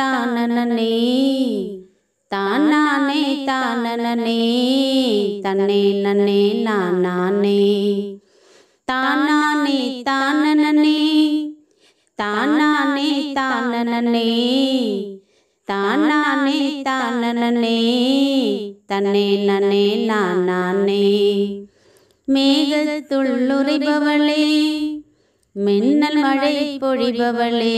தானனே தானானே தானனே தன்னே நன்னே நானே தானானே தானனே தானானே தானனே தானானே தானனே தன்னே நன்னே நானே மேகத்துள்ளுரைபவளே மின்னல் மழை பொழிபவளே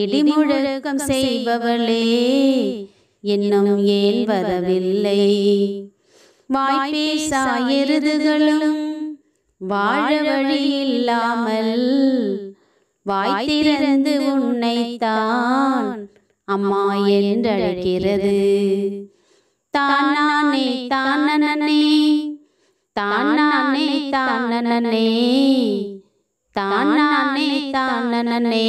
இடிமுழக்கம் செய்பவளே இன்னும் ஏன் வரவில்லை வாய்ப்பேசா எருதுகளும் வாழ வழி இல்லாமல் வாய் உன்னைத்தான் அம்மா என்றழைக்கிறது தானானே தானனே தானானே தானனே தானானே தானனே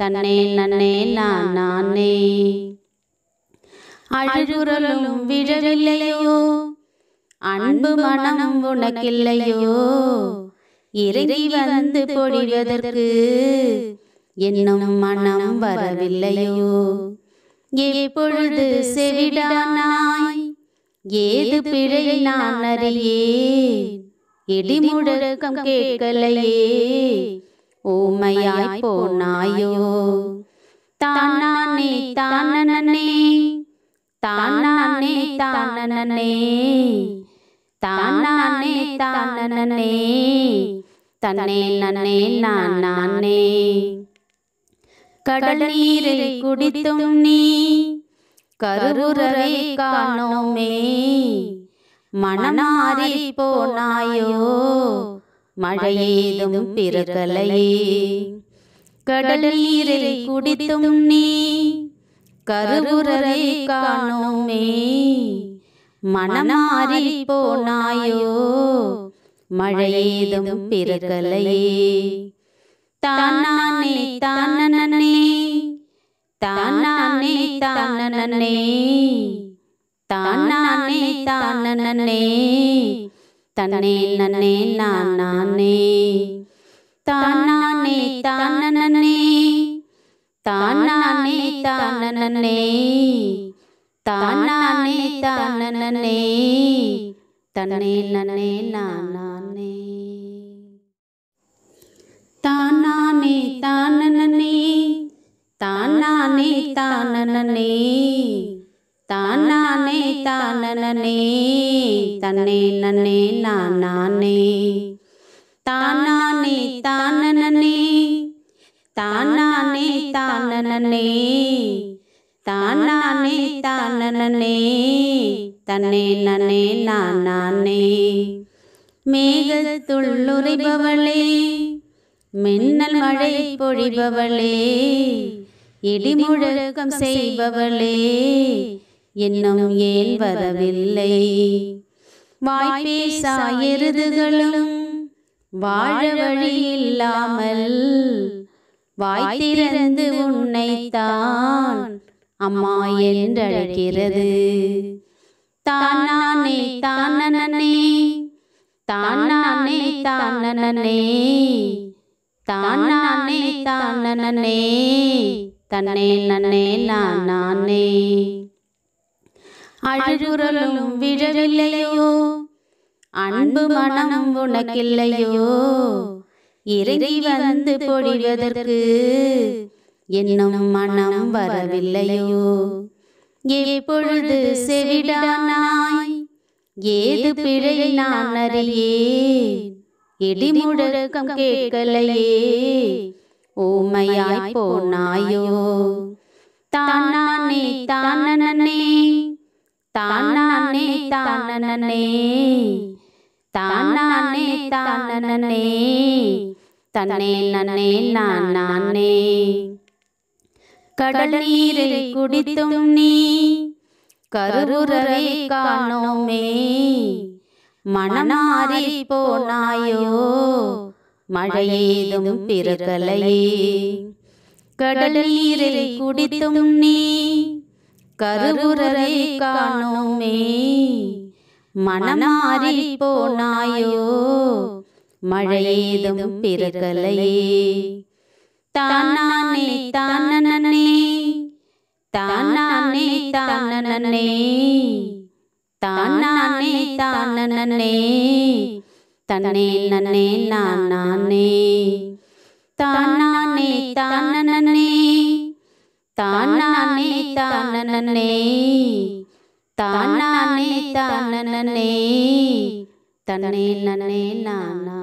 തന്നെ നന്നേ നാനേ അഴുകുറലും വിഴവില്ലയോ അൻപു മണം ഉണക്കില്ലയോ ഇറങ്ങി വന്ന് പൊടിവതർക്ക് എന്നും മണം വരവില്ലയോ എപ്പോഴത് செவிடானாய் ஏது பிழை நான் அறியே இடிமுடக்கம் கேட்கலையே ஊமையாய் போனாயோ தானானே தானனே தானானே தானனே தானானே தானனே தன்னே நன்னே நான் நானே கடல் நீரில் குடித்தும் நீ கருவுரை காணோமே மனமாறி போனாயோ மழையேதும் பிறக்கலையே கடல் நீரை குடித்தும் நீ கருவுரரை காணோமே மனமாறி போனாயோ மழையேதும் பிறக்கலையே தானானே தானனே தானானே தானனே தானானே தானனே தன்னே நன்னே நானே தானானே தானனே தானானே தானனே தானானே தானனே தன்னே நன்னே நானே தானானே தானனே தானானே தானனே தானனே தன்னே நன்னே நான் நானே தானானே தானனே தானானே தானனே தானானே தானனே தன்னே நன்னே நான் நானே மேகத்துள்ளுரைபவளே மின்னல் மழை பொழிபவளே இடிமுழக்கம் செய்பவளே இன்னும் ஏன் வரவில்லை வாய்ப்பேசாயிருதுகளும் வாழ வழி இல்லாமல் வாய்த்திறந்து உன்னைத்தான் அம்மா என்றழைக்கிறது தானானே தானனே தானானே தானனே தானானே தானனே தன்னே நன்னே நானே அழுகுரலும் விழவில்லையோ அன்பு மனம் உனக்கில்லையோ இறை வந்து பொழிவதற்கு என்னும் மனம் வரவில்லையோ எப்பொழுது செவிடானாய் ஏது பிழை நான் அறியே இடிமுழக்கம் கேட்கலையே ஓமையாய் போனாயோ தானானே தானனே தானே தானே தானே தானே தன்னே நன்னே நான் நானே கடல் நீரை குடித்தும் நீ கருவுரவே காணோமே மனமாறி போனாயோ மழையேதும் பிறகலையே கடல் நீரை குடித்தும் நீ கருவுரை காணோமே மனமாறி போனாயோ மழையேதும் பிறகலையே தானானே தானனே தானானே தானனே தானானே தானனே தன்னே நன்னே நானே தானானே தானனே தான na na na na na tananane na na na na.